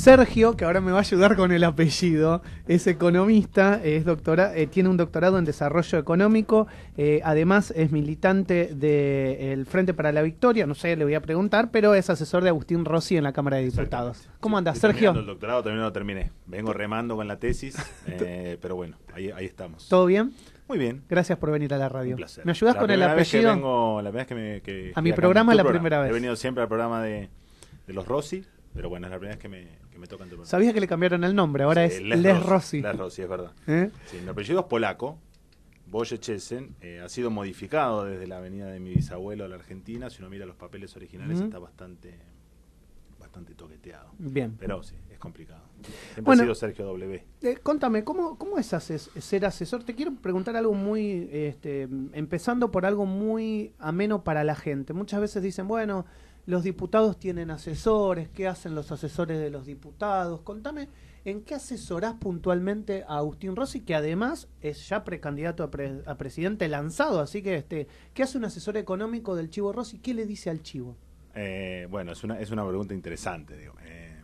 Sergio, que ahora me va a ayudar con el apellido, es economista, es doctora, eh, tiene un doctorado en desarrollo económico, eh, además es militante del Frente para la Victoria, no sé, le voy a preguntar, pero es asesor de Agustín Rossi en la Cámara de Diputados. ¿Cómo andas, Sergio? Sergio? El doctorado terminé, vengo remando con la tesis, eh, pero bueno, ahí, estamos. ¿Todo bien? Muy bien. Gracias por venir a la radio. Un ¿Me ayudas con el apellido? a mi programa es la primera vez. He venido siempre al programa de los Rossi, pero bueno, es la primera vez que me, me ¿Sabías que le cambiaron el nombre? Ahora es Les, Rossi. Les Rossi, es verdad. ¿Eh? Sí, mi apellido es polaco. Bosch eh, ha sido modificado desde la avenida de mi bisabuelo a la Argentina. Si uno mira los papeles originales, está bastante bastante toqueteado. Bien. Pero sí, es complicado. Siempre ha Sergio W. Eh, contame, ¿cómo, cómo es ser asesor? Te quiero preguntar algo muy, este, empezando por algo muy ameno para la gente. Muchas veces dicen, bueno, los diputados tienen asesores, qué hacen los asesores de los diputados. Contame, ¿en qué asesorás puntualmente a Agustín Rossi, que además es ya precandidato a, presidente lanzado? Así que, este, ¿qué hace un asesor económico del Chivo Rossi? ¿Qué le dice al Chivo? Eh, bueno, es una, es una pregunta interesante. Digo. Eh,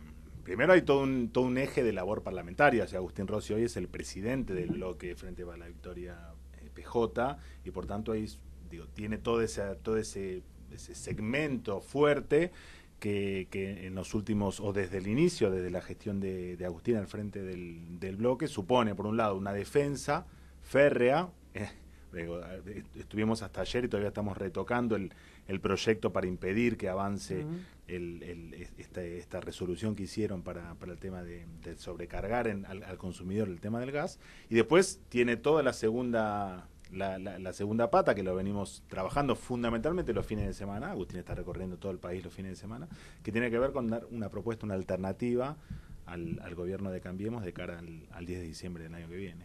primero hay todo un, todo un eje de labor parlamentaria. O sea, Agustín Rossi hoy es el presidente del bloque Frente para la Victoria eh, PJ y por tanto ahí tiene todo ese, todo ese ese segmento fuerte que, en los últimos, o desde el inicio, desde la gestión de, Agustín al frente del, bloque, supone, por un lado, una defensa férrea. Eh, estuvimos hasta ayer y todavía estamos retocando el, el proyecto para impedir que avance este, esta, resolución que hicieron para, el tema de, sobrecargar al consumidor el tema del gas. Y después tiene toda la segunda la, segunda pata, que lo venimos trabajando fundamentalmente los fines de semana, Agustín está recorriendo todo el país los fines de semana, que tiene que ver con dar una propuesta, una alternativa al, gobierno de Cambiemos de cara al, 10 de diciembre del año que viene.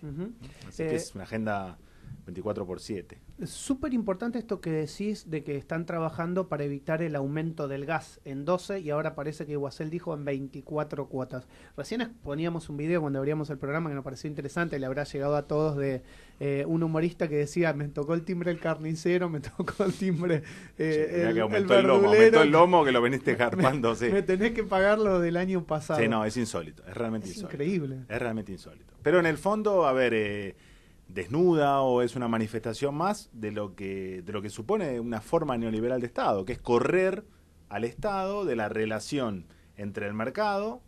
Así que eh, es una agenda 24 por 7. Es súper importante esto que decís de que están trabajando para evitar el aumento del gas en 12 y ahora parece que Iguacel dijo en 24 cuotas. Recién poníamos un video cuando abríamos el programa que nos pareció interesante, le habrá llegado a todos de eh, un humorista que decía, me tocó el timbre el carnicero, me tocó el timbre eh, el, que el, lomo, aumentó el lomo que lo veniste jarpando. Me, tenés que pagar lo del año pasado. Sí, no, es insólito, es realmente es Increíble. Es realmente insólito. Pero en el fondo, a ver... Eh, desnuda o es una manifestación más de lo que, de lo que supone una forma neoliberal de Estado, que es correr al Estado de la relación entre el mercado,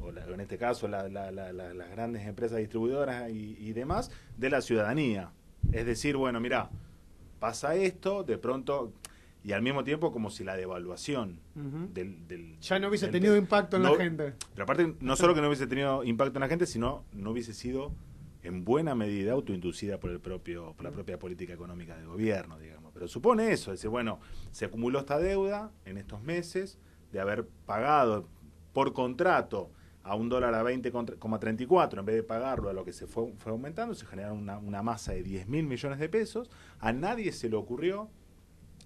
o en este caso las grandes empresas distribuidoras y, demás, de la ciudadanía. Es decir, bueno, mira, pasa esto, de pronto, y al mismo tiempo como si la devaluación del, Ya no hubiese tenido impacto en la gente. Pero aparte, no solo que no hubiese tenido impacto en la gente, sino no hubiese sido en buena medida autoinducida por, el propio, por la mm. propia política económica del gobierno, digamos. Pero supone eso, decir, bueno, se acumuló esta deuda en estos meses de haber pagado por contrato a un dólar a 20,34 en vez de pagarlo a lo que se fue, aumentando, se generó una, una masa de 10 mil millones de pesos. A nadie se le ocurrió,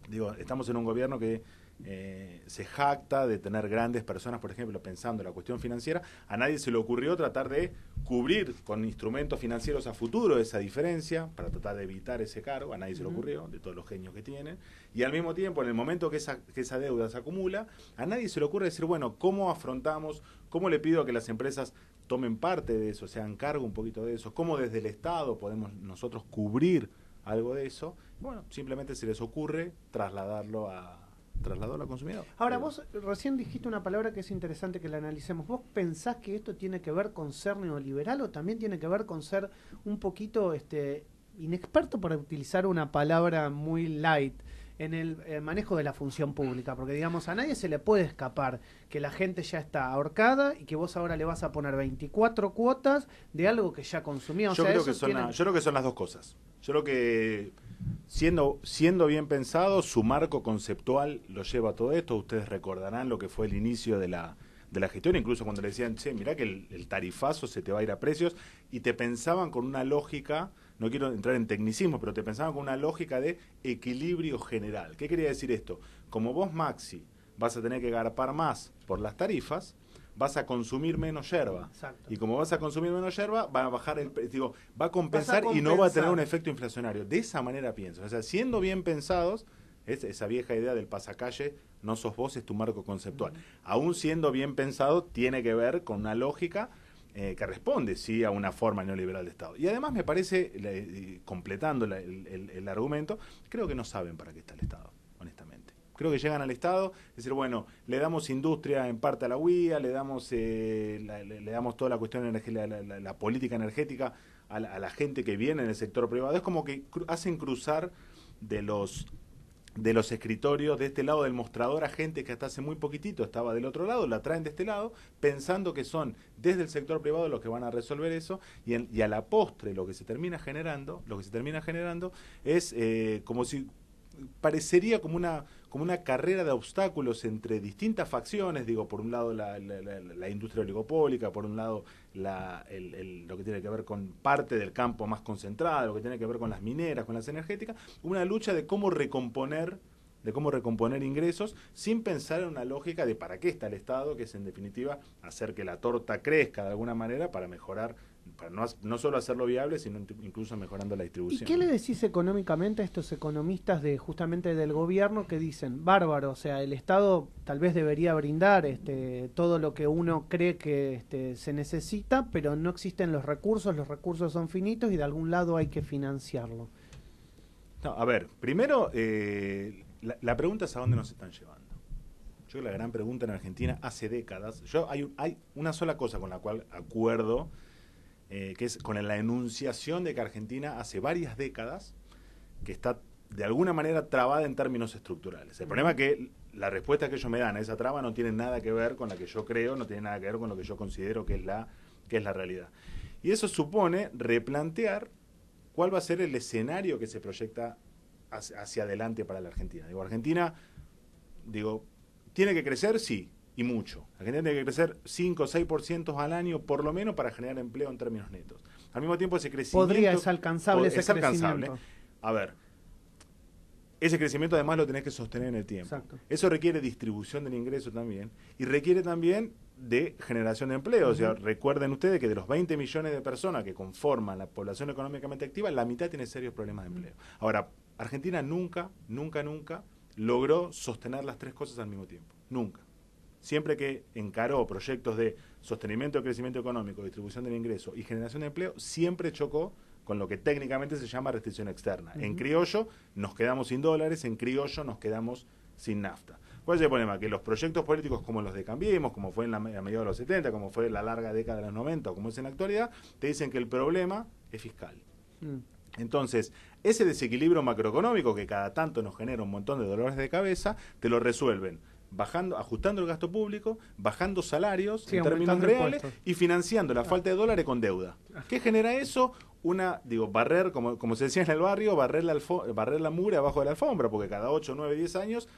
digo, estamos en un gobierno que eh, se jacta de tener grandes personas, por ejemplo, pensando en la cuestión financiera, a nadie se le ocurrió tratar de cubrir con instrumentos financieros a futuro esa diferencia, para tratar de evitar ese cargo, a nadie se le ocurrió, de todos los genios que tienen, y al mismo tiempo, en el momento que esa, que esa deuda se acumula, a nadie se le ocurre decir, bueno, ¿cómo afrontamos, cómo le pido a que las empresas tomen parte de eso, se hagan cargo un poquito de eso, cómo desde el Estado podemos nosotros cubrir algo de eso. Bueno, simplemente se les ocurre trasladarlo a, trasladó la consumidora. Ahora, vos recién dijiste una palabra que es interesante que la analicemos. ¿Vos pensás que esto tiene que ver con ser neoliberal o también tiene que ver con ser un poquito este, inexperto para utilizar una palabra muy light? en el, manejo de la función pública, porque digamos, a nadie se le puede escapar que la gente ya está ahorcada y que vos ahora le vas a poner 24 cuotas de algo que ya consumía. O creo yo creo que son las dos cosas. Yo creo que Siendo, siendo bien pensado, su marco conceptual lo lleva a todo esto. Ustedes recordarán lo que fue el inicio de la, de la gestión, incluso cuando le decían, che, mirá que el, el, tarifazo se te va a ir a precios, y te pensaban con una lógica, no quiero entrar en tecnicismo, pero te pensaban con una lógica de equilibrio general. ¿Qué quería decir esto? Como vos, Maxi, vas a tener que garpar más por las tarifas, vas a consumir menos yerba. Y como vas a consumir menos yerba, va a bajar el digo, va a compensar, y no va a tener un efecto inflacionario. De esa manera pienso. O sea, siendo bien pensados, es esa vieja idea del pasacalle, no sos vos, es tu marco conceptual. Aún siendo bien pensado, tiene que ver con una lógica eh, que responde, sí, a una forma neoliberal de Estado. Y además me parece, eh, completando el argumento, creo que no saben para qué está el Estado creo que llegan al Estado, es decir, bueno, le damos industria en parte a la UIA, le damos, eh, le, damos toda la cuestión, la, la, política energética a, la, gente que viene en el sector privado. Es como que hacen cruzar de los de los escritorios de este lado del mostrador a gente que hasta hace muy poquitito estaba del otro lado, la traen de este lado, pensando que son desde el sector privado los que van a resolver eso, y, a la postre lo que se termina generando, lo que se termina generando es eh, como si parecería como una, como una carrera de obstáculos entre distintas facciones, digo, por un lado la, industria oligopólica, por un lado lo que tiene que ver con parte del campo más concentrado, lo que tiene que ver con las mineras, con las energéticas, una lucha de cómo recomponer de cómo recomponer ingresos sin pensar en una lógica de para qué está el Estado, que es en definitiva hacer que la torta crezca de alguna manera para mejorar para no, no solo hacerlo viable, sino incluso mejorando la distribución. ¿Y qué le decís económicamente a estos economistas de justamente del gobierno que dicen, bárbaro, o sea, el Estado tal vez debería brindar este, todo lo que uno cree que este, se necesita, pero no existen los recursos, los recursos son finitos y de algún lado hay que financiarlo? a ver, primero, eh, la, pregunta es a dónde nos están llevando Yo la gran pregunta en Argentina hace décadas. Yo hay, hay una sola cosa con la cual acuerdo eh, que es con la enunciación de que Argentina hace varias décadas que está de alguna manera trabada en términos estructurales. El mm. problema es que la respuesta que ellos me dan a esa traba no tiene nada que ver con la que yo creo, no tiene nada que ver con lo que yo considero que es la, que es la realidad. Y eso supone replantear cuál va a ser el escenario que se proyecta hacia adelante para la Argentina. Digo, Argentina, digo, ¿tiene que crecer? Sí y mucho. La Argentina tiene que crecer 5 o 6% al año, por lo menos, para generar empleo en términos netos. Al mismo tiempo, ese crecimiento. Podría, es alcanzable ese es alcanzable. A ver, ese crecimiento además lo tenés que sostener en el tiempo. Exacto. Eso requiere distribución del ingreso también y requiere también de generación de empleo. O sea, recuerden ustedes que de los 20 millones de personas que conforman la población económicamente activa, la mitad tiene serios problemas de empleo. Ahora, Argentina nunca, nunca, nunca logró sostener las tres cosas al mismo tiempo. Nunca siempre que encaró proyectos de sostenimiento de crecimiento económico, distribución del ingreso y generación de empleo, siempre chocó con lo que técnicamente se llama restricción externa. En criollo nos quedamos sin dólares, en criollo nos quedamos sin nafta. ¿Cuál es el problema? Que los proyectos políticos como los de Cambiemos, como fue en la, mediados de los 70, como fue en la larga década de los 90, como es en la actualidad, te dicen que el problema es fiscal. Mm. Entonces, ese desequilibrio macroeconómico que cada tanto nos genera un montón de dolores de cabeza, te lo resuelven bajando, ajustando el gasto público, bajando salarios en términos reales y financiando la ah. falta de dólares con deuda. Ah. ¿Qué genera eso? Una, digo, barrer, como, como se decía en el barrio, barrer la, barrer la mura abajo de la alfombra, porque cada 8, 9, 10 años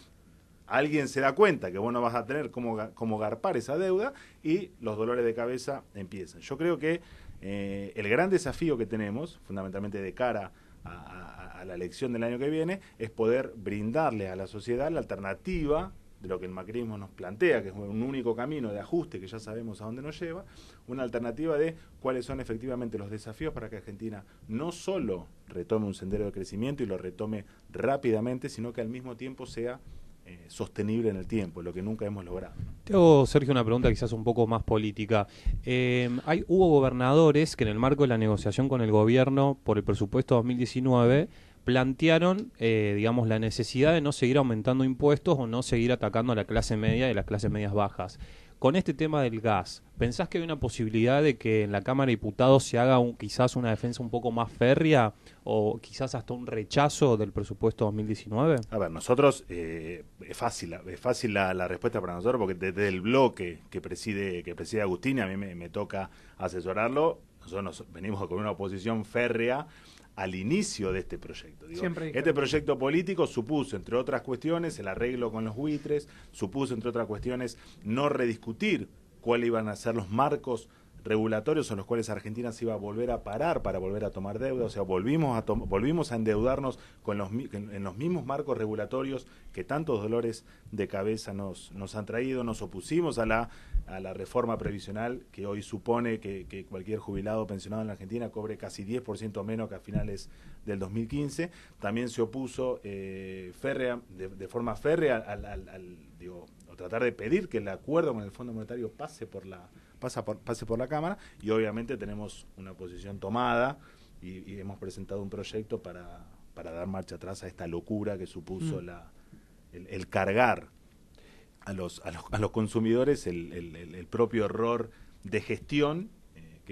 alguien se da cuenta que vos no vas a tener cómo, como garpar esa deuda y los dolores de cabeza empiezan. Yo creo que eh, el gran desafío que tenemos, fundamentalmente de cara a, la elección del año que viene, es poder brindarle a la sociedad la alternativa lo que el macrismo nos plantea, que es un único camino de ajuste que ya sabemos a dónde nos lleva, una alternativa de cuáles son efectivamente los desafíos para que Argentina no solo retome un sendero de crecimiento y lo retome rápidamente, sino que al mismo tiempo sea eh, sostenible en el tiempo, lo que nunca hemos logrado. Te hago, Sergio, una pregunta quizás un poco más política. Em, hay, hubo gobernadores que en el marco de la negociación con el gobierno por el presupuesto 2019 plantearon, eh, digamos, la necesidad de no seguir aumentando impuestos o no seguir atacando a la clase media y las clases medias bajas. Con este tema del gas, ¿pensás que hay una posibilidad de que en la Cámara de Diputados se haga un, quizás una defensa un poco más férrea o quizás hasta un rechazo del presupuesto 2019? A ver, nosotros, eh, es fácil, es fácil la, respuesta para nosotros porque desde el bloque que preside, que preside Agustín, a mí me, toca asesorarlo, nosotros venimos con una oposición férrea al inicio de este proyecto. este proyecto político supuso, entre otras cuestiones, el arreglo con los buitres, supuso, entre otras cuestiones, no rediscutir cuáles iban a ser los marcos regulatorios en los cuales Argentina se iba a volver a parar para volver a tomar deuda, o sea, volvimos a, volvimos a endeudarnos con los, en los mismos marcos regulatorios que tantos dolores de cabeza nos, nos han traído, nos opusimos a la, a la reforma previsional que hoy supone que, cualquier jubilado pensionado en la Argentina cobre casi 10% menos que a finales del 2015, también se opuso eh, de, forma férrea al, tratar de pedir que el acuerdo con el Fondo Monetario pase por la pasa por, pase por la Cámara y obviamente tenemos una posición tomada y, hemos presentado un proyecto para, para, dar marcha atrás a esta locura que supuso mm. la, el, cargar a los, a los, a los consumidores el, el, el propio error de gestión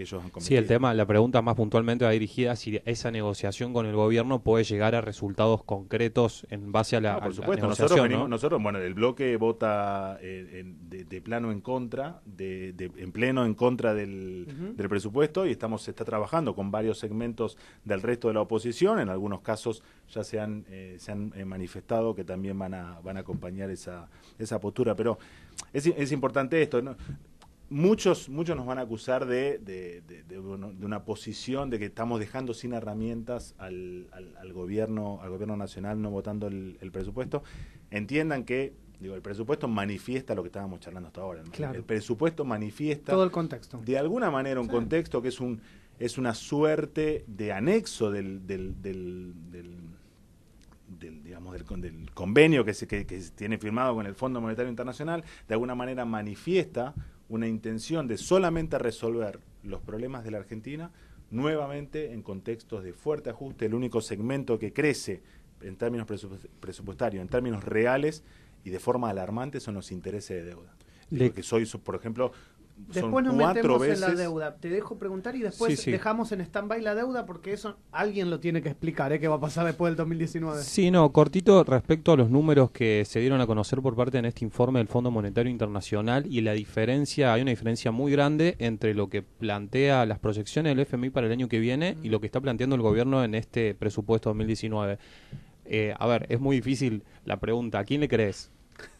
ellos han Sí, el tema, la pregunta más puntualmente va dirigida a si esa negociación con el gobierno puede llegar a resultados concretos en base a la. por supuesto, nosotros, bueno, el bloque vota de, plano en contra, de, en pleno en contra del, presupuesto y estamos se está trabajando con varios segmentos del resto de la oposición. En algunos casos ya se han, eh, eh, manifestado que también van a, acompañar esa, postura. Pero es, importante esto, muchos, muchos nos van a acusar de, una posición de que estamos dejando sin herramientas al, gobierno, al gobierno nacional no votando el, presupuesto. Entiendan que digo, el presupuesto manifiesta lo que estábamos charlando hasta ahora. El presupuesto manifiesta todo el contexto. De alguna manera un contexto que es un es una suerte de anexo del, del, del, del, del, convenio que, se, tiene firmado con el Fondo Monetario Internacional, de alguna manera manifiesta una intención de solamente resolver los problemas de la Argentina, nuevamente en contextos de fuerte ajuste, el único segmento que crece en términos presupuestarios, en términos reales y de forma alarmante son los intereses de deuda. que soy, por ejemplo, Después nos metemos en la deuda. Te dejo preguntar y después dejamos en stand-by la deuda porque eso alguien lo tiene que explicar, ¿eh? ¿Qué va a pasar después del 2019? Sí, no, cortito respecto a los números que se dieron a conocer por parte en este informe del Fondo Monetario Internacional y la diferencia, hay una diferencia muy grande entre lo que plantea las proyecciones del FMI para el año que viene y lo que está planteando el gobierno en este presupuesto 2019. Eh, a ver, es muy difícil la pregunta, ¿a quién le crees?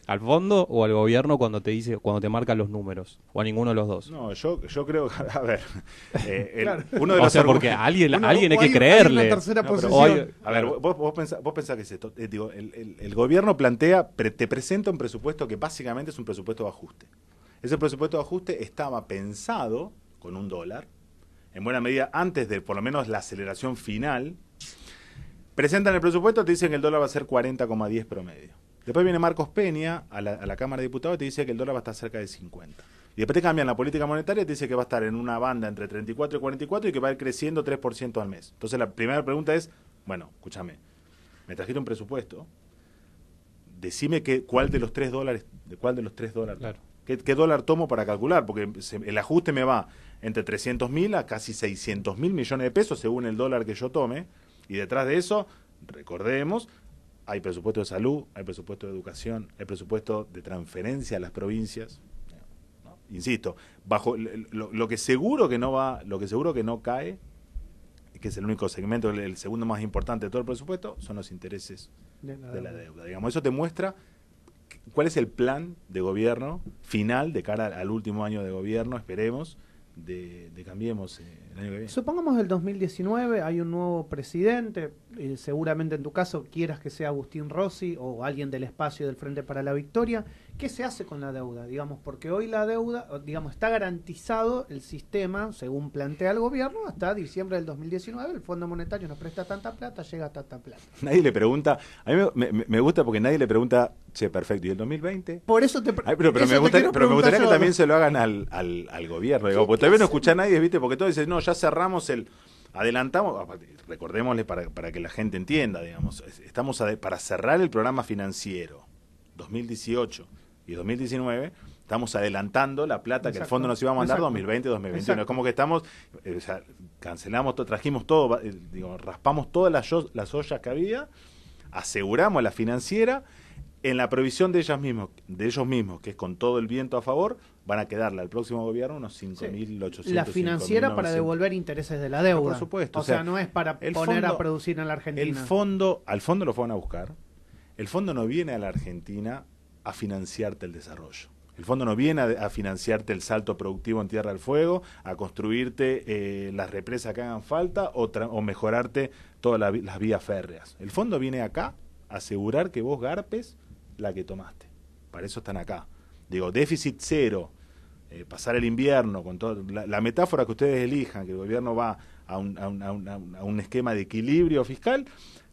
¿Al fondo o al gobierno cuando te dice, cuando te marcan los números? ¿O a ninguno de los dos? No, yo, yo creo, a ver, eh, uno de los O sea, porque alguien, hay, que creerle. tercera posición. a ver, vos, vos, pensás, que es esto. Eh, el, gobierno plantea, te presenta un presupuesto que básicamente es un presupuesto de ajuste. Ese presupuesto de ajuste estaba pensado con un dólar, en buena medida antes de por lo menos la aceleración final. Presentan el presupuesto, te dicen que el dólar va a ser 40,10 promedio Después viene Marcos Peña a la, Cámara de Diputados y te dice que el dólar va a estar cerca de 50. Y después te cambian la política monetaria y te dice que va a estar en una banda entre 34 y 44 y que va a ir creciendo 3% al mes. Entonces la primera pregunta es, bueno, escúchame, me trajiste un presupuesto, decime que, cuál de los tres dólares, de cuál de los tres dólares, claro. ¿qué, dólar tomo para calcular, porque el ajuste me va entre 300 mil a casi 600 mil millones de pesos según el dólar que yo tome, y detrás de eso, recordemos, hay presupuesto de salud, hay presupuesto de educación, hay presupuesto de transferencia a las provincias. Insisto, bajo lo, que seguro que no va, lo que seguro que no cae, que es el único segmento, el, segundo más importante de todo el presupuesto, son los intereses de la, deuda. Digamos, eso te muestra cuál es el plan de gobierno final de cara al, último año de gobierno, esperemos, de, de Cambiemos eh, el año que viene. Supongamos el 2019 hay un nuevo presidente, eh, seguramente en tu caso quieras que sea Agustín Rossi o alguien del espacio del Frente para la Victoria, ¿qué se hace con la deuda? Digamos, porque hoy la deuda, digamos, está garantizado el sistema, según plantea el gobierno, hasta diciembre del 2019, el Fondo Monetario nos presta tanta plata, llega a tanta plata. Nadie le pregunta, a mí me, gusta porque nadie le pregunta, che, perfecto, ¿y el 2020? Por eso te pero, me gustaría, que también se lo hagan al, al, gobierno, digo, porque todavía no escucha a nadie, ¿viste? Porque todos dicen, no, ya cerramos el Adelantamos, recordémosle para, que la gente entienda, digamos, estamos para cerrar el programa financiero 2018 y 2019 estamos adelantando la plata que el fondo nos iba a mandar 2020, 2021. Es como que estamos, eh, o sea, cancelamos, trajimos todo, eh, raspamos todas las ollas que había, aseguramos la financiera en la provisión de ellos mismos, de ellos mismos, que es con todo el viento a favor, van a quedarle al próximo gobierno unos 5.800. Sí. La financiera para devolver intereses de la deuda. Ah, por supuesto. O, sea, no es para poner a producir en la Argentina. El fondo, al fondo lo van a buscar. El fondo no viene a la Argentina a financiarte el desarrollo. El fondo no viene a, financiarte el salto productivo en Tierra del Fuego, a construirte eh, las represas que hagan falta o, o mejorarte todas las vías férreas. El fondo viene acá a asegurar que vos garpes la que tomaste. Para eso están acá. Digo, déficit cero, eh, pasar el invierno, con todo, la, metáfora que ustedes elijan, que el gobierno va a un, a un, a esquema de equilibrio fiscal,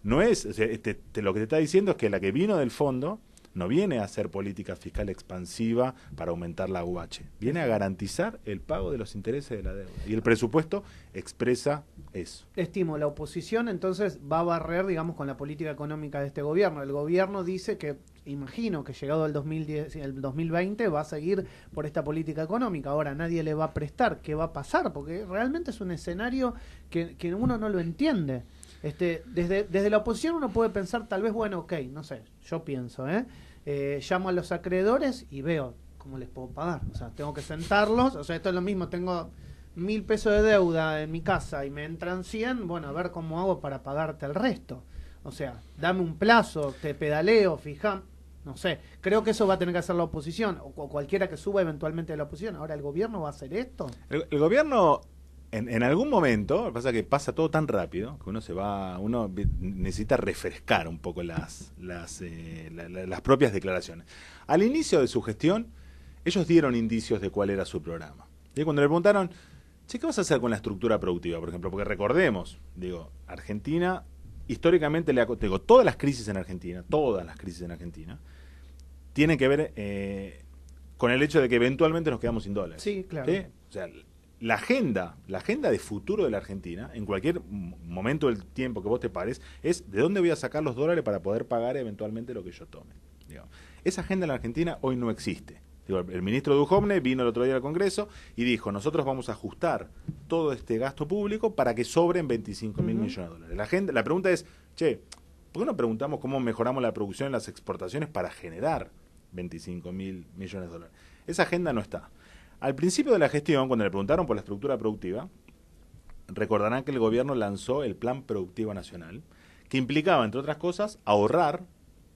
no es, este, lo que te está diciendo es que la que vino del fondo no viene a hacer política fiscal expansiva para aumentar la UH, viene a garantizar el pago de los intereses de la deuda. Y el presupuesto expresa eso. Estimo, la oposición entonces va a barrer, digamos, con la política económica de este gobierno. El gobierno dice que, imagino que llegado el, 2020 va a seguir por esta política económica. Ahora nadie le va a prestar. ¿Qué va a pasar? Porque realmente es un escenario que uno no lo entiende. Este, desde, desde la oposición uno puede pensar, tal vez, bueno, ok, no sé, yo pienso, ¿eh? ¿eh? llamo a los acreedores y veo cómo les puedo pagar. O sea, tengo que sentarlos, o sea, esto es lo mismo, tengo mil pesos de deuda en mi casa y me entran 100, bueno, a ver cómo hago para pagarte el resto. O sea, dame un plazo, te pedaleo, fija, no sé. Creo que eso va a tener que hacer la oposición o, cualquiera que suba eventualmente de la oposición. Ahora, ¿el gobierno va a hacer esto? el gobierno en, algún momento, pasa que pasa todo tan rápido que uno se va, uno necesita refrescar un poco las, las, eh, las propias declaraciones. Al inicio de su gestión, ellos dieron indicios de cuál era su programa. Y cuando le preguntaron, che, ¿qué vas a hacer con la estructura productiva, por ejemplo? Porque recordemos, digo, Argentina, históricamente, le digo, todas las crisis en Argentina, todas las crisis en Argentina, tienen que ver eh, con el hecho de que eventualmente nos quedamos sin dólares. Sí, claro. O sea, la agenda, la agenda de futuro de la Argentina, en cualquier momento del tiempo que vos te pares, es de dónde voy a sacar los dólares para poder pagar eventualmente lo que yo tome. Esa agenda en la Argentina hoy no existe. el ministro Dujovne vino el otro día al Congreso y dijo, nosotros vamos a ajustar todo este gasto público para que sobren 25 mil millones de dólares. La, agenda, la pregunta es, che, ¿por qué no preguntamos cómo mejoramos la producción y las exportaciones para generar 25 mil millones de dólares? Esa agenda no está. Al principio de la gestión, cuando le preguntaron por la estructura productiva, recordarán que el gobierno lanzó el Plan Productivo Nacional, que implicaba, entre otras cosas, ahorrar,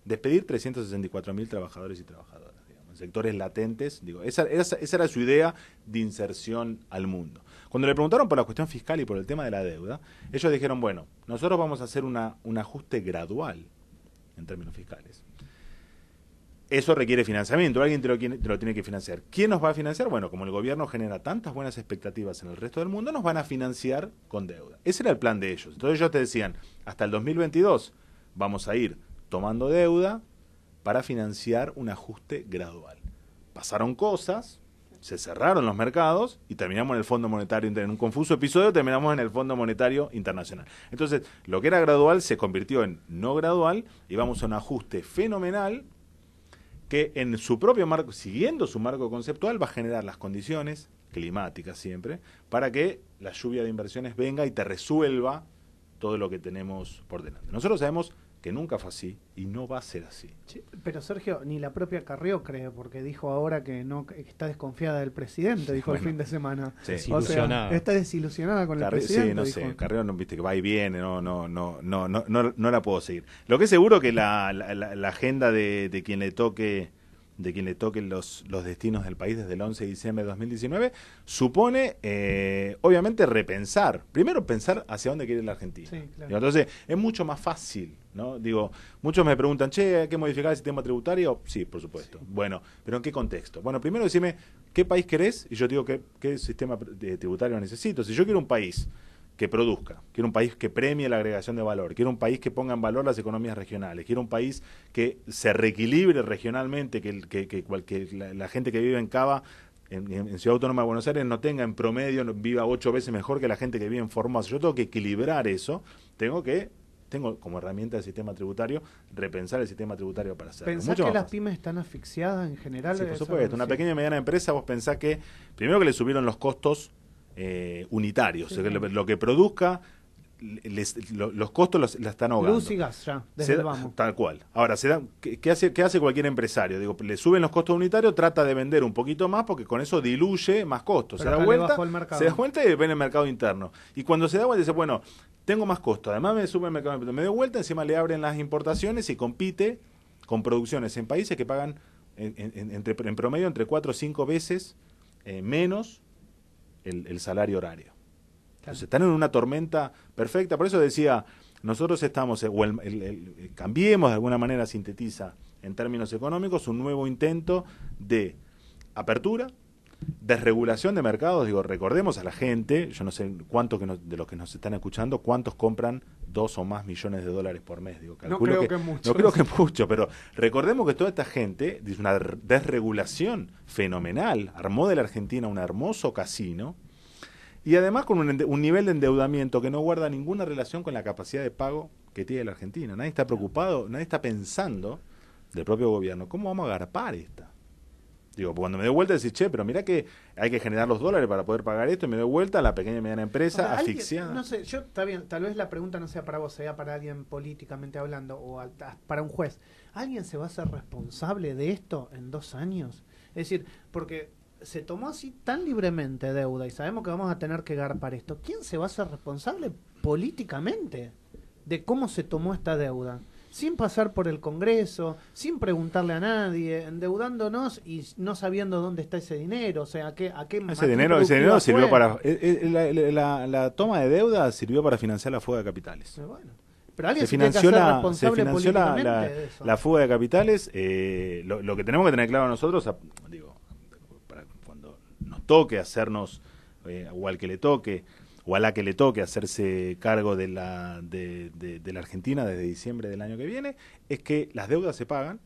despedir 364.000 trabajadores y trabajadoras, en sectores latentes. Digo, esa, era su idea de inserción al mundo. Cuando le preguntaron por la cuestión fiscal y por el tema de la deuda, ellos dijeron, bueno, nosotros vamos a hacer un ajuste gradual en términos fiscales eso requiere financiamiento, alguien te lo, tiene que financiar. ¿Quién nos va a financiar? Bueno, como el gobierno genera tantas buenas expectativas en el resto del mundo, nos van a financiar con deuda. Ese era el plan de ellos. Entonces ellos te decían, hasta el 2022 vamos a ir tomando deuda para financiar un ajuste gradual. Pasaron cosas, se cerraron los mercados y terminamos en el Fondo Monetario en un confuso episodio terminamos en el Fondo Monetario Internacional. Entonces, lo que era gradual se convirtió en no gradual y vamos a un ajuste fenomenal que en su propio marco, siguiendo su marco conceptual, va a generar las condiciones climáticas siempre, para que la lluvia de inversiones venga y te resuelva todo lo que tenemos por delante. Nosotros sabemos que nunca fue así y no va a ser así. Pero Sergio, ni la propia Carrió cree, porque dijo ahora que no está desconfiada del presidente, dijo el fin de semana. Sí. Desilusionada. está desilusionada con el presidente. Sí, no sé, Carrió no, viste, que va y viene, no, no, no, no, no, no, no la puedo seguir. Lo que es seguro que la, agenda de quien le toque de quien le toquen los, destinos del país desde el 11 de diciembre de 2019, supone, eh, obviamente, repensar. Primero, pensar hacia dónde quiere la Argentina. Entonces, es mucho más fácil, ¿no? Digo, muchos me preguntan, che, ¿hay que modificar el sistema tributario? Sí, por supuesto. Bueno, pero ¿en qué contexto? Bueno, primero decime, ¿qué país querés? Y yo digo, ¿qué, qué sistema eh, tributario necesito? Si yo quiero un país que produzca, quiero un país que premie la agregación de valor, quiero un país que ponga en valor las economías regionales, quiero un país que se reequilibre regionalmente, que, que, la, gente que vive en Cava, en, Ciudad Autónoma de Buenos Aires, no tenga en promedio, viva ocho veces mejor que la gente que vive en Formosa. Yo tengo que equilibrar eso, tengo que tengo como herramienta del sistema tributario repensar el sistema tributario para hacerlo. ¿Pensás que las pymes están asfixiadas en general? Sí, por supuesto. Una pequeña y mediana empresa, vos pensás que primero que le subieron los costos eh, unitarios. lo, que produzca, los costos los, están ahogando. Luz y gas, ya, desde Tal cual. Ahora, se da, ¿qué, hace, hace cualquier empresario? Digo, le suben los costos unitarios, trata de vender un poquito más porque con eso diluye más costos. se da vuelta, se y ven el mercado interno. Y cuando se da cuenta, dice, bueno, tengo más costos, además me sube el mercado interno. Me doy vuelta, encima le abren las importaciones y compite con producciones en países que pagan en, en promedio entre 4 o 5 veces eh, menos el, salario horario. están en una tormenta perfecta, por eso decía, nosotros estamos, eh, o cambiemos de alguna manera, sintetiza en términos económicos, un nuevo intento de apertura, desregulación de mercados, digo, recordemos a la gente, yo no sé cuántos de los que nos están escuchando, cuántos compran dos o más millones de dólares por mes. Digo, no creo que, mucho. No creo que mucho, pero recordemos que toda esta gente dice una desregulación fenomenal. Armó de la Argentina un hermoso casino y además con un, un nivel de endeudamiento que no guarda ninguna relación con la capacidad de pago que tiene la Argentina. Nadie está preocupado, nadie está pensando del propio gobierno, ¿cómo vamos a agarpar esta? Digo, cuando me doy vuelta decís, che, pero mira que hay que generar los dólares para poder pagar esto, y me doy vuelta a la pequeña y mediana empresa asfixiada. no sé, yo, está bien, tal vez la pregunta no sea para vos, sea para alguien políticamente hablando o para un juez. ¿Alguien se va a hacer responsable de esto en dos años? Es decir, porque se tomó así tan libremente deuda y sabemos que vamos a tener que para esto. ¿Quién se va a hacer responsable políticamente de cómo se tomó esta deuda? sin pasar por el Congreso, sin preguntarle a nadie, endeudándonos y no sabiendo dónde está ese dinero, o sea, a qué... A qué ese dinero, ese dinero sirvió para... Eh, eh, la, toma de deuda sirvió para financiar la fuga de capitales. pero alguien se, financió, la, se financió la, fuga de capitales. Eh, lo, que tenemos que tener claro nosotros, digo, para cuando nos toque hacernos, eh, o al que le toque, o a la que le toque hacerse cargo de la, de, la Argentina desde diciembre del año que viene, es que las deudas se pagan,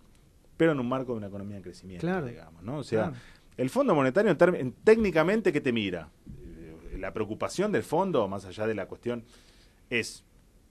pero en un marco de una economía en crecimiento, digamos, ¿no? O sea, el Fondo Monetario técnicamente ¿qué te mira, eh, la preocupación del fondo, más allá de la cuestión, es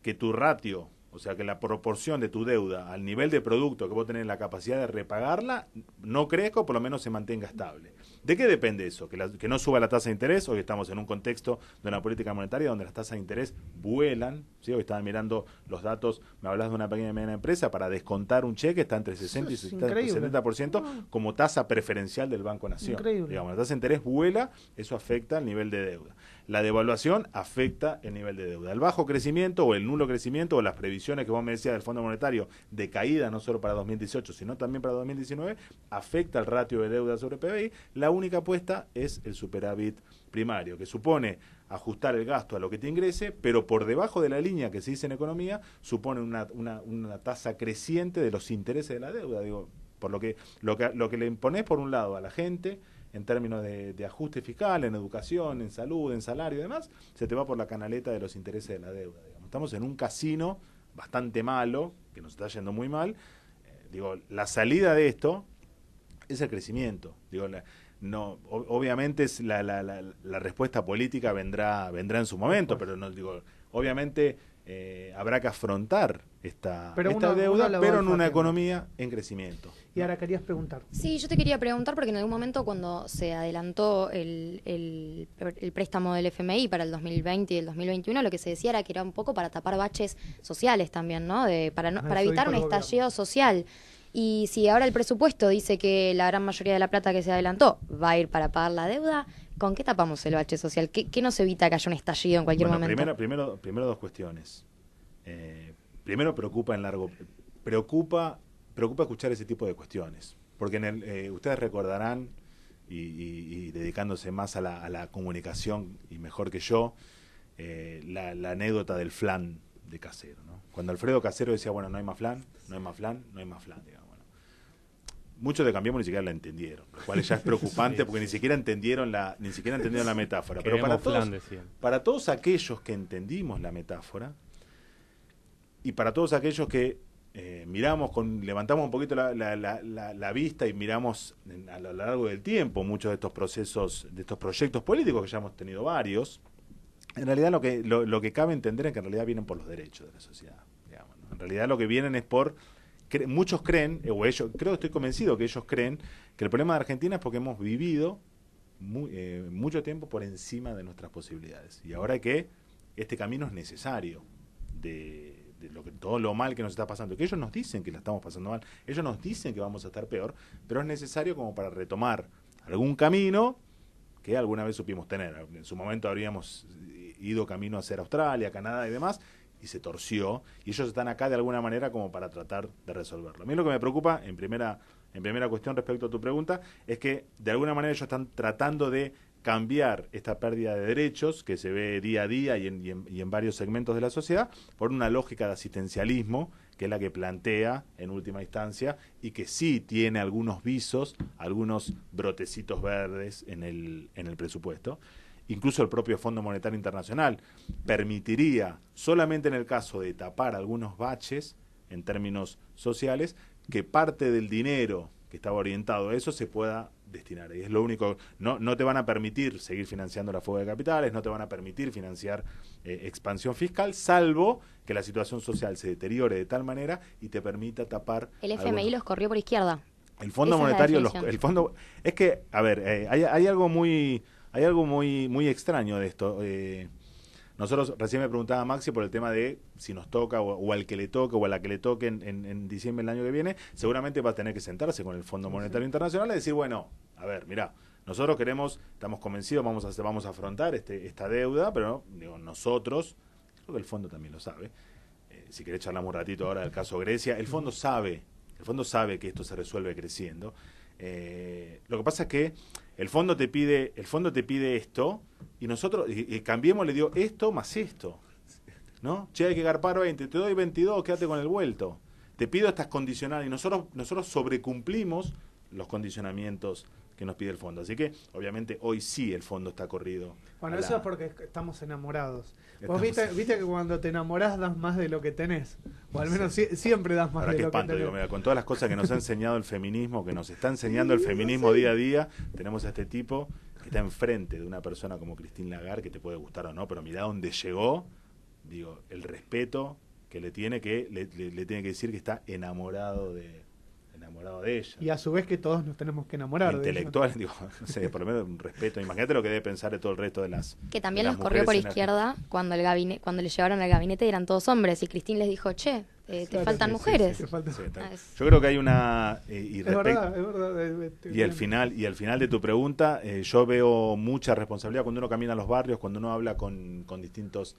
que tu ratio, o sea, que la proporción de tu deuda al nivel de producto que vos tenés la capacidad de repagarla, no crezca o por lo menos se mantenga estable. ¿De qué depende eso? ¿Que, no suba la tasa de interés? Hoy estamos en un contexto de una política monetaria donde las tasas de interés vuelan. ¿sí? Hoy estaba mirando los datos, me hablas de una pequeña y mediana empresa, para descontar un cheque está entre 60 y 70%, 70% ah. como tasa preferencial del Banco Nación. Increíble. Digamos, la tasa de interés vuela, eso afecta el nivel de deuda. La devaluación afecta el nivel de deuda. El bajo crecimiento o el nulo crecimiento o las previsiones que vos me decías del Fondo Monetario de caída no solo para 2018, sino también para 2019, afecta el ratio de deuda sobre PBI. La la única apuesta es el superávit primario, que supone ajustar el gasto a lo que te ingrese, pero por debajo de la línea que se dice en economía, supone una, una, tasa creciente de los intereses de la deuda. Digo, por lo que, lo que, lo que le impones por un lado a la gente en términos de, ajuste fiscal, en educación, en salud, en salario y demás, se te va por la canaleta de los intereses de la deuda. Estamos en un casino bastante malo, que nos está yendo muy mal. Eh, digo, la salida de esto es el crecimiento. Digo, no obviamente es la, la, respuesta política vendrá vendrá en su momento pero no digo obviamente eh, habrá que afrontar esta, esta deuda, pero en una economía en crecimiento. Y ahora querías preguntar. Sí, yo te quería preguntar porque en algún momento cuando se adelantó el, el, préstamo del FMI para el 2020 y el 2021, lo que se decía era que era un poco para tapar baches sociales también, ¿no? De, para, ah, para evitar un estallido social. Y si ahora el presupuesto dice que la gran mayoría de la plata que se adelantó va a ir para pagar la deuda, ¿con qué tapamos el bache social? ¿Qué, qué nos evita que haya un estallido en cualquier momento? Primero, primero, dos cuestiones. Eh, primero preocupa en largo preocupa preocupa escuchar ese tipo de cuestiones porque eh, ustedes recordarán y, dedicándose más a la, comunicación y mejor que yo eh, la, anécdota del flan de Casero cuando Alfredo Casero decía bueno no hay más flan no hay más flan no hay más flan digamos muchos de Cambiemos ni siquiera la entendieron, lo cual ya es preocupante porque ni siquiera entendieron la, ni siquiera entendieron la metáfora. Pero para todos, para todos aquellos que entendimos la metáfora y para todos aquellos que eh, miramos, con, levantamos un poquito la, vista y miramos a lo largo del tiempo muchos de estos procesos, de estos proyectos políticos que ya hemos tenido varios, en realidad lo que, lo, que cabe entender es que en realidad vienen por los derechos de la sociedad. En realidad lo que vienen es por muchos creen, eh, o ellos, creo estoy convencido que ellos creen, que el problema de Argentina es porque hemos vivido eh, mucho tiempo por encima de nuestras posibilidades. Y ahora que este camino es necesario de, lo que, todo lo mal que nos está pasando, que ellos nos dicen que la estamos pasando mal, ellos nos dicen que vamos a estar peor, pero es necesario como para retomar algún camino que alguna vez supimos tener. En su momento habríamos eh, ido camino a hacer Australia, Canadá y demás, y se torció, y ellos están acá de alguna manera como para tratar de resolverlo. A mí lo que me preocupa, en primera, en primera cuestión respecto a tu pregunta, es que de alguna manera ellos están tratando de cambiar esta pérdida de derechos que se ve día a día y en, y en, varios segmentos de la sociedad por una lógica de asistencialismo que es la que plantea en última instancia y que sí tiene algunos visos, algunos brotecitos verdes en el, en el presupuesto incluso el propio Fondo Monetario Internacional, permitiría solamente en el caso de tapar algunos baches en términos sociales que parte del dinero que estaba orientado a eso se pueda destinar. Y es lo único, no, no te van a permitir seguir financiando la fuga de capitales, no te van a permitir financiar eh, expansión fiscal, salvo que la situación social se deteriore de tal manera y te permita tapar... El FMI los corrió por izquierda. El Fondo Monetario, los, el fondo... Es que, a ver, eh, hay algo muy hay algo muy, muy extraño de esto. Eh, nosotros recién me preguntaba Maxi por el tema de si nos toca o, al que le toque o a la que le toque en, diciembre del año que viene, seguramente va a tener que sentarse con el Fondo Monetario Internacional y decir, bueno, a ver, mira, nosotros queremos, estamos convencidos, vamos a, vamos a afrontar este, esta deuda, pero nosotros, creo que el fondo también lo sabe. Eh, si quiere charlamos un ratito ahora del caso Grecia, el fondo sabe, el fondo sabe que esto se resuelve creciendo. Eh, lo que pasa es que el fondo te pide, el fondo te pide esto, y nosotros, y, cambiemos, le dio esto más esto. ¿No? Che, hay que garpar 20, te doy 22, quédate con el vuelto. Te pido estas condicionales. Y nosotros, nosotros sobrecumplimos los condicionamientos que nos pide el fondo. Así que, obviamente, hoy sí el fondo está corrido. Bueno, eso es porque estamos enamorados. Vos viste, que cuando te enamorás das más de lo que tenés. O al menos siempre das más de de que lo que tenés. Digo, con todas las cosas que nos ha enseñado el feminismo, que nos está enseñando el feminismo día a día, tenemos a este tipo que está enfrente de una persona como Cristín Lagarde, que te puede gustar o no, pero mira dónde llegó, digo, el respeto que le tiene que, le tiene que decir que está enamorado de enamorado de ella. Y a su vez que todos nos tenemos que enamorar. Intelectual, de digo, por lo menos respeto. Imagínate lo que debe pensar de todo el resto de las. Que también las los corrió por izquierda cuando el gabinete, cuando le llevaron al gabinete eran todos hombres y Cristín les dijo, che, eh, te, faltan mujeres. Yo creo que hay una eh, y, al final y al final de tu pregunta eh, yo veo mucha responsabilidad cuando uno camina a los barrios, cuando uno habla con, con distintos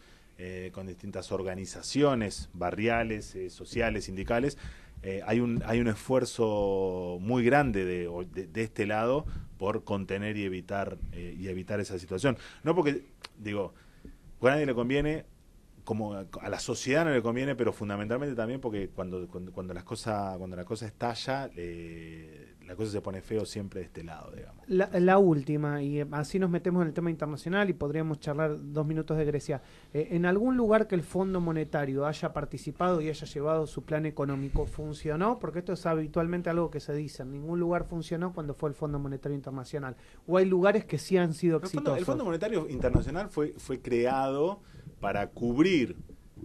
con distintas organizaciones barriales, sociales, sindicales eh, hay, un, hay un esfuerzo muy grande de, de, este lado por contener y evitar, eh, y evitar esa situación. No porque, digo, a nadie le conviene, como a la sociedad no le conviene, pero fundamentalmente también porque cuando, cuando, las cosas, cuando la cosa estalla, eh, la cosa se pone feo siempre de este lado, digamos. La, última, y eh, así nos metemos en el tema internacional y podríamos charlar dos minutos de Grecia. Eh, ¿En algún lugar que el Fondo Monetario haya participado y haya llevado su plan económico funcionó? Porque esto es habitualmente algo que se dice. En ningún lugar funcionó cuando fue el Fondo Monetario Internacional. ¿O hay lugares que sí han sido exitosos? El Fondo, el Fondo Monetario Internacional fue, fue creado para cubrir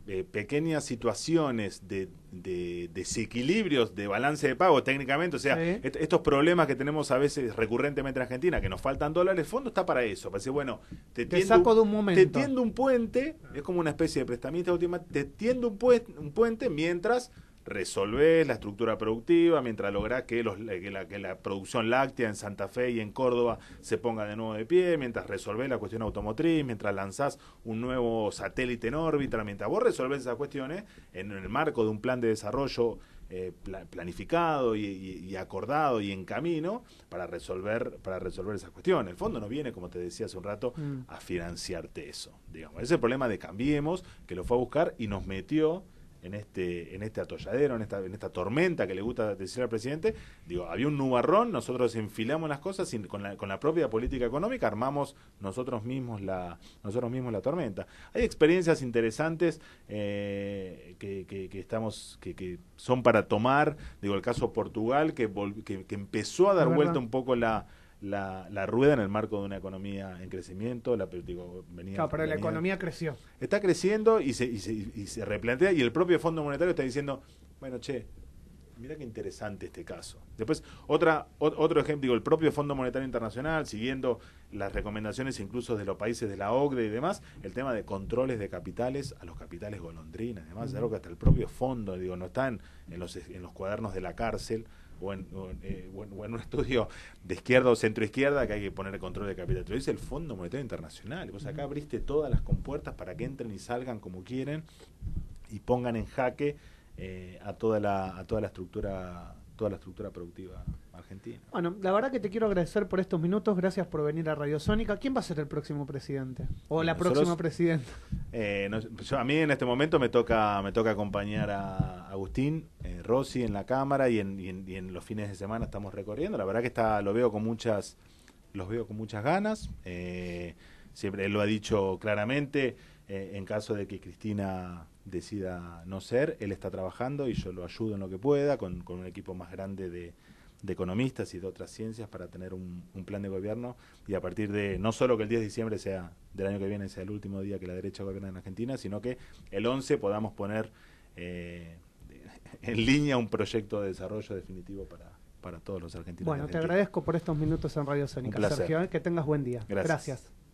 eh, pequeñas situaciones de, de, desequilibrios de balance de pago técnicamente, o sea, estos problemas que tenemos a veces recurrentemente en Argentina, que nos faltan dólares, el fondo está para eso, para decir, bueno, te, saco de un momento. Te tiendo un puente, es como una especie de prestamista última, te tiendo un, puente, un puente mientras Resolver la estructura productiva, mientras lográs que, eh, que, la, producción láctea en Santa Fe y en Córdoba se ponga de nuevo de pie, mientras resolvés la cuestión automotriz, mientras lanzás un nuevo satélite en órbita, mientras vos resolvés esas cuestiones en el marco de un plan de desarrollo eh, planificado y, acordado y en camino para resolver, para resolver esas cuestiones. El fondo no viene, como te decía hace un rato, mm. a financiarte eso. Digamos. Ese problema de Cambiemos, que lo fue a buscar y nos metió en este, en este atolladero, en esta, en esta tormenta que le gusta decir al presidente, digo, había un nubarrón, nosotros enfilamos las cosas con, la, propia política económica, armamos nosotros mismos la, nosotros mismos la tormenta. Hay experiencias interesantes eh, que, estamos, que, son para tomar, digo, el caso Portugal, que, que, empezó a dar vuelta un poco la la, rueda en el marco de una economía en crecimiento. La, digo, venía, claro, pero la economía creció. Está creciendo y se, replantea y el propio Fondo Monetario está diciendo, bueno, che, mira qué interesante este caso. Después, otra, otro ejemplo, digo, el propio Fondo Monetario Internacional, siguiendo las recomendaciones incluso de los países de la OCDE y demás, el tema de controles de capitales a los capitales golondrinas, además, demás, es algo que hasta el propio fondo, digo, no están en los cuadernos de la cárcel, eh, o en, un estudio de izquierda o centro izquierda que hay que poner el control de capital. Lo dice el Fondo Monetario Internacional. Vos acá abriste todas las compuertas para que entren y salgan como quieren y pongan en jaque eh, a toda la a toda la estructura toda la estructura productiva bueno, la verdad que te quiero agradecer por estos minutos, gracias por venir a Radio Sónica. ¿Quién va a ser el próximo presidente? O la próxima presidenta. Eh, a mí en este momento me toca, me toca acompañar a Agustín, eh, Rossi en la cámara y en, los fines de semana estamos recorriendo. La verdad que está, lo veo con muchas, los veo con muchas ganas. Eh, siempre él lo ha dicho claramente. en caso de que Cristina decida no ser, él está trabajando y yo lo ayudo en lo que pueda, con un equipo más grande de, de economistas y de otras ciencias para tener un, plan de gobierno y a partir de no solo que el 10 de diciembre sea del año que viene sea el último día que la derecha gobierna en Argentina, sino que el 11 podamos poner eh, en línea un proyecto de desarrollo definitivo para, para todos los argentinos. Bueno, te agradezco por estos minutos en Radio Sónica, Sergio. Que tengas buen día. Gracias.